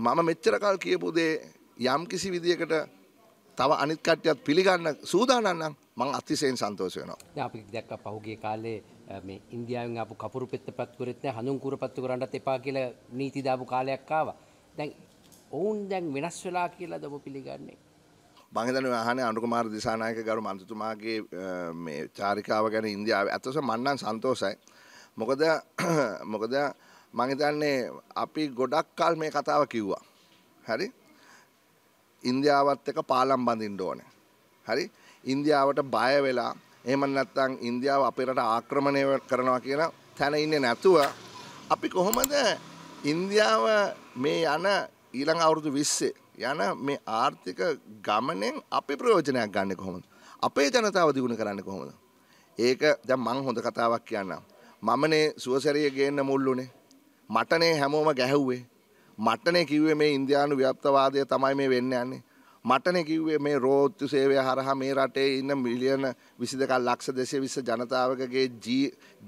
මම මෙච්චර කල් කියපු දේ යම් කිසි විදියකට තව අනිත් කට්ටියත් පිළිගන්න සූදානම් නම් මම අතිශයින් සන්තෝෂ වෙනවා. දැන් අපි දැක්ක පහුගිය කාලේ මේ ඉන්දියාවෙන් ආපු කපුරු පෙත්තපත් කරෙත් නැහැ හඳුන් කුරපත්තු කරන්නත් එපා කියලා නීති දාපු කාලයක් ආවා. දැන් ඔවුන් දැන් වෙනස් වෙලා කියලාද ඔබ පිළිගන්නේ? මං හිතන්නේ අහන්නේ අනුකුමාර දිසානායක ගරු මන්ත්‍රතුමාගේ මේ චාරිකාව ගැන ඉන්දියාවේ අතස මන්නම් සන්තෝෂයි. මොකද මොකද මං හිතන්නේ අපි ගොඩක් කල් මේ කතාව කිව්වා. හරි? ඉන්දියාවත් එක්ක පාලම් බඳින්න ඕනේ. හරි? ඉන්දියාවට බය වෙලා එහෙම නැත්නම් ඉන්දියාව අපේ රට ආක්‍රමණය කරනවා කියන තැන ඉන්නේ නැතුව අපි කොහොමද ඉන්දියාව මේ යන ඊළඟ අවුරුදු 20 යන මේ ආර්ථික ගමනෙන් අපි ප්‍රයෝජනයක් ගන්න කොහොමද? අපේ ජනතාව දියුණු කරන්න කොහොමද? ඒක දැන් මං හොඳ කතාවක් කියන්නම්. මමනේ සුවසරිය ගේන්න මුල්ලුනේ. මටනේ හැමෝම ගැහැව්වේ. මටනේ කිව්වේ මේ ඉන්දයානු ව්‍යප්තවාදය තමයි මේ වෙන්න යන්නේ. මටනේ කිව්වේ මේ රෝත්තු සේවය හරහා මේ රටේ ඉන්න මිලියන විසි දෙකක් ලක්ෂ දෙසේ විස්ස ජනතාවකගේ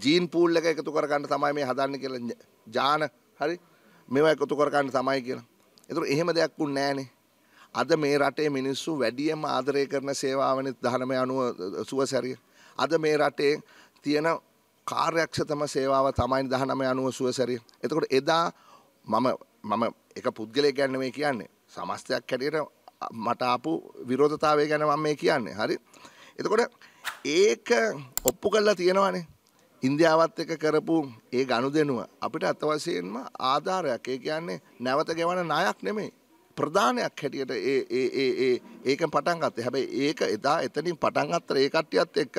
ජීන් පූල් එක එකතු කරගන්න තමයි මේ හදන්න කියලා ජාන හරි මෙව එකතු කරගන්න තමයි කියලා. එතුර එහෙම දෙයක් වුන් නෑනේ. අද මේ රටේ මිනිස්සු වැඩියම ආදරය කරන සේවාවනිත් දහනම අනුව සුවසැරිය. අද මේ රටේ තියෙන කාර්යක්ෂතම සේවාව තමයි 1990 සුවසරිය. එතකොට එදා මම මම එක පුද්ගලයෙක් ගැන මේ කියන්නේ. සමස්තයක් හැටියට මට ආපු විරෝධතාවය ගැන මම මේ කියන්නේ. හරි. එතකොට ඒක ඔප්පු කරලා තියෙනවානේ. ඉන්දියාවත් එක කරපු ඒ ගනුදෙනුව අපිට අතවශයෙන්ම ආධාරයක්. ඒ කියන්නේ නැවත ගෙවන ණයක් නෙමෙයි. ප්‍රධානයක් හැටියට ඒ ඒ ඒ ඒකෙන් පටන් ගත්තේ. හැබැයි ඒක එදා එතනින් පටන් ගත්තර ඒ කට්ටියත් එක්ක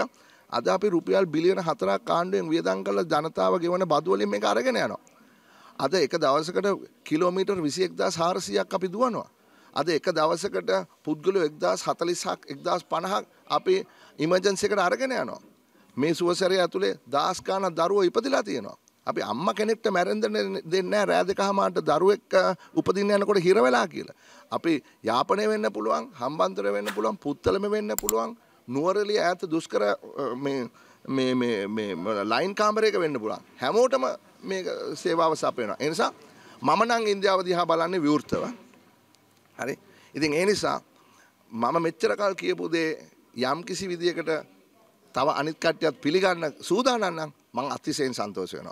අද අපි රුපියල් බිලියන හතරක් කාණ්ඩුවෙන් වියදම් කරලා ජනතාව ගෙවන බදු වලින් මේක අරගෙන යනවා. අද එක දවසකට කිලෝමීටර් 21400ක් අපි දුවනවා. අද එක දවසකට පුද්ගලයෝ 1040ක් 1050ක් අපි ඉමර්ජන්සි එකට අරගෙන යනවා. මේ සුවසරය ඇතුලේ දාස් ගාණක් දරුවෝ ඉපදිලා තියෙනවා. අපි අම්ම කෙනෙක්ට මැරෙන්ද දෙන්නේ රෑ දෙකහමාරට දරුවෙක් උපදින්න යනකොට හිර වෙලා කියලා. අපි යාපනය වෙන්න පුළුවන්, හම්බන්තොට වෙන්න පුළුවන්, පුත්තලම වෙන්න පුළුවන්, නුවරලිය ඇත දුස්කර ලයින් කාමරයක වෙන්න පුළන් හැමෝටම මේ සේවාව සපයනවා එනිසා මම නං ඉන්දියාව දිහා බලන්නේ විවෘතව හරි ඉතින් ඒ නිසා මම මෙච්චරකල් කියපු දේ යම් කිසි විදියකට තව අනිත් කට්ටියත් පිළිගන්න සූදානම් නම් මං අතිශයින් සන්තෝෂ වෙනවා